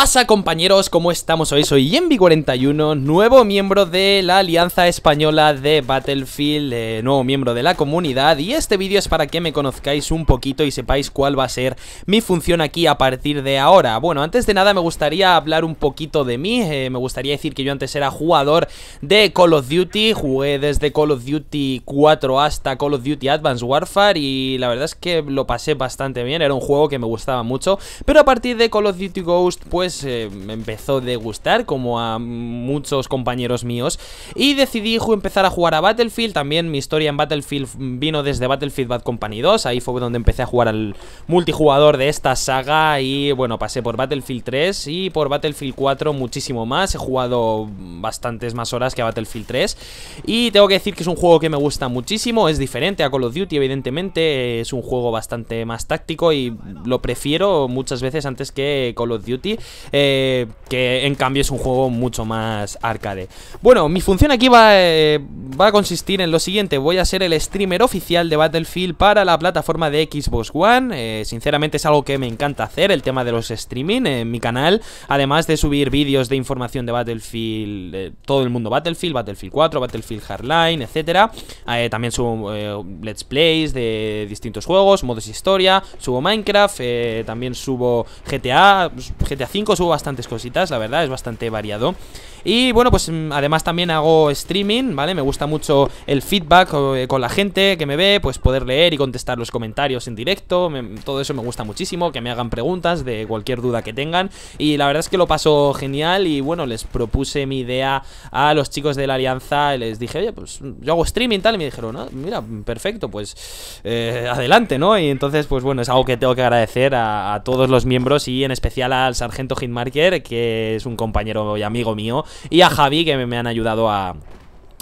pasa compañeros? ¿Cómo estamos hoy? Soy Envy41, nuevo miembro de la Alianza Española de Battlefield, eh, nuevo miembro de la comunidad y este vídeo es para que me conozcáis un poquito y sepáis cuál va a ser mi función aquí a partir de ahora. Bueno, antes de nada me gustaría hablar un poquito de mí, eh, me gustaría decir que yo antes era jugador de Call of Duty, jugué desde Call of Duty 4 hasta Call of Duty Advanced Warfare y la verdad es que lo pasé bastante bien, era un juego que me gustaba mucho, pero a partir de Call of Duty Ghost pues pues, eh, me empezó a gustar, como a muchos compañeros míos y decidí empezar a jugar a Battlefield, también mi historia en Battlefield vino desde Battlefield Bad Company 2, ahí fue donde empecé a jugar al multijugador de esta saga y bueno, pasé por Battlefield 3 y por Battlefield 4 muchísimo más, he jugado bastantes más horas que a Battlefield 3 y tengo que decir que es un juego que me gusta muchísimo, es diferente a Call of Duty evidentemente, es un juego bastante más táctico y lo prefiero muchas veces antes que Call of Duty eh, que en cambio es un juego mucho más arcade. Bueno, mi función aquí va, eh, va a consistir en lo siguiente, voy a ser el streamer oficial de Battlefield para la plataforma de Xbox One, eh, sinceramente es algo que me encanta hacer, el tema de los streaming en mi canal, además de subir vídeos de información de Battlefield, todo el mundo Battlefield, Battlefield 4, Battlefield Hardline, etc. también subo let's plays de distintos juegos, modos historia, subo Minecraft, también subo GTA, pues, GTA 5, subo bastantes cositas, la verdad, es bastante variado. Y bueno, pues mm, además también hago streaming, ¿vale? Me gusta mucho el feedback eh, con la gente que me ve, pues poder leer y contestar los comentarios en directo, todo eso me gusta muchísimo, que me hagan preguntas de cualquier duda que tengan. Y la verdad es que lo paso genial y bueno, les propuse mi idea a los chicos de la alianza y les dije, oye, pues mm, yo hago streaming tal, y me dijeron, ah, mira, perfecto, pues eh, adelante, ¿no? Y entonces, pues bueno, es algo que tengo que agradecer a todos los miembros y en especial al sargento Hitmarker, que es un compañero y amigo mío, y a Javi, que me han ayudado a,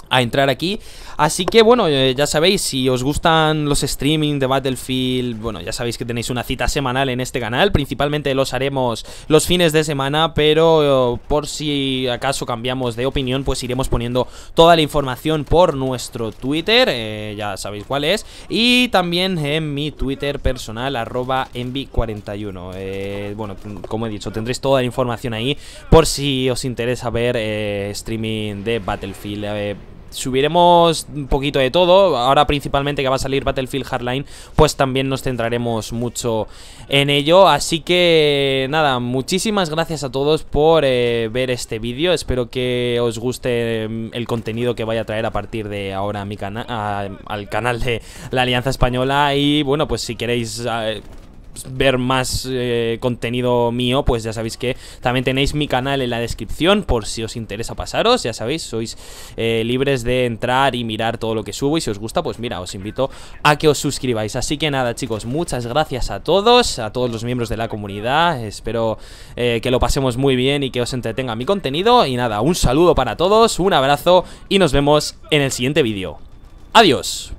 a entrar aquí. Así que bueno, eh, ya sabéis, si os gustan los streaming de Battlefield, bueno, ya sabéis que tenéis una cita semanal en este canal, principalmente los haremos los fines de semana, pero eh, por si acaso cambiamos de opinión, pues iremos poniendo toda la información por nuestro Twitter, eh, ya sabéis cuál es, y también en mi Twitter personal, arroba envi 41 bueno, como he dicho, tendréis toda la información ahí por si os interesa ver streaming de Battlefield subiremos un poquito de todo. Ahora principalmente que va a salir Battlefield Hardline, pues también nos centraremos mucho en ello. Así que nada, muchísimas gracias a todos por eh, ver este vídeo. Espero que os guste mm, el contenido que vaya a traer a partir de ahora a mi canal, al canal de la Alianza Española. Y bueno, pues si queréis... Eh, ver más eh, contenido mío, pues ya sabéis que también tenéis mi canal en la descripción por si os interesa pasaros, ya sabéis, sois eh, libres de entrar y mirar todo lo que subo y si os gusta, pues mira, os invito a que os suscribáis. Así que nada, chicos, muchas gracias a todos, a todos los miembros de la comunidad, espero eh, que lo pasemos muy bien y que os entretenga mi contenido y nada, un saludo para todos, un abrazo y nos vemos en el siguiente vídeo. Adiós.